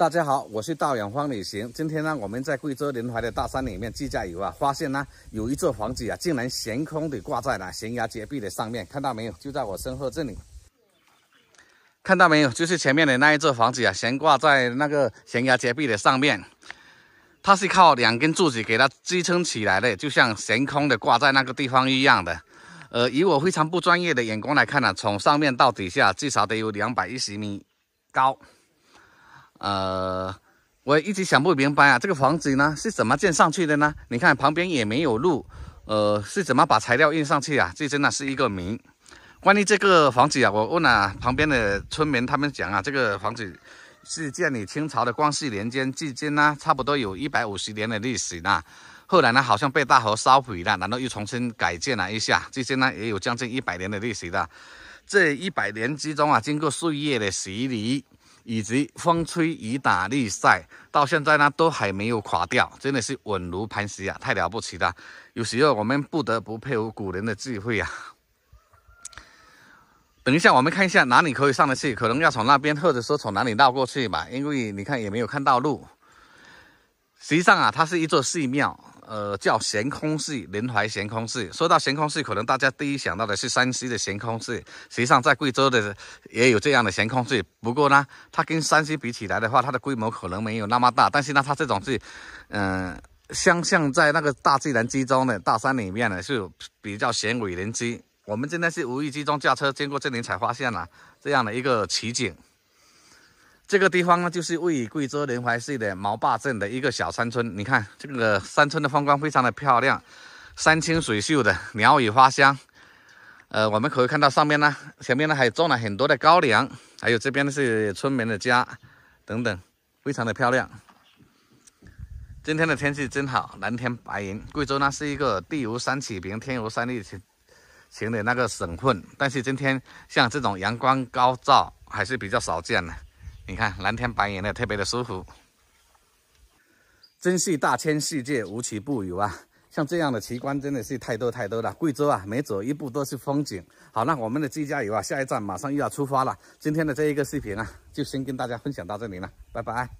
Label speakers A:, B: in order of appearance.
A: 大家好，我是大远方旅行。今天呢，我们在贵州临怀的大山里面自驾游啊，发现呢有一座房子啊，竟然悬空的挂在了悬崖绝壁的上面，看到没有？就在我身后这里，看到没有？就是前面的那一座房子啊，悬挂在那个悬崖绝壁的上面，它是靠两根柱子给它支撑起来的，就像悬空的挂在那个地方一样的。呃，以我非常不专业的眼光来看呢，从上面到底下至少得有两百一十米高。呃，我一直想不明白啊，这个房子呢是怎么建上去的呢？你看旁边也没有路，呃，是怎么把材料运上去啊？这真的是一个谜。关于这个房子啊，我问了旁边的村民，他们讲啊，这个房子是建于清朝的光绪年间，至今呢差不多有一百五十年的历史呢。后来呢，好像被大火烧毁了，然后又重新改建了一下，至今呢也有将近一百年的历史了。这一百年之中啊，经过岁月的洗礼。以及风吹雨打日晒，到现在呢都还没有垮掉，真的是稳如磐石啊！太了不起了，有时候我们不得不佩服古人的智慧啊。等一下，我们看一下哪里可以上得去，可能要从那边，或者说从哪里绕过去吧，因为你看也没有看到路。实际上啊，它是一座寺庙。呃，叫悬空寺，临淮悬空寺。说到悬空寺，可能大家第一想到的是山西的悬空寺，实际上在贵州的也有这样的悬空寺。不过呢，它跟山西比起来的话，它的规模可能没有那么大。但是呢，它这种是，嗯，相像在那个大自然之中的大山里面呢，是比较险伟人机。我们今天是无意之中驾车经过这里，才发现了这样的一个奇景。这个地方呢，就是位于贵州连怀市的毛坝镇的一个小山村。你看，这个山村的风光非常的漂亮，山清水秀的，鸟语花香。呃，我们可以看到上面呢，前面呢还种了很多的高粱，还有这边是村民的家等等，非常的漂亮。今天的天气真好，蓝天白云。贵州呢是一个地如山起平，天如山立晴晴的那个省份，但是今天像这种阳光高照还是比较少见的。你看蓝天白云的，特别的舒服，真是大千世界无奇不有啊！像这样的奇观真的是太多太多了。贵州啊，每走一步都是风景。好了，我们的自驾游啊，下一站马上又要出发了。今天的这一个视频啊，就先跟大家分享到这里了，拜拜。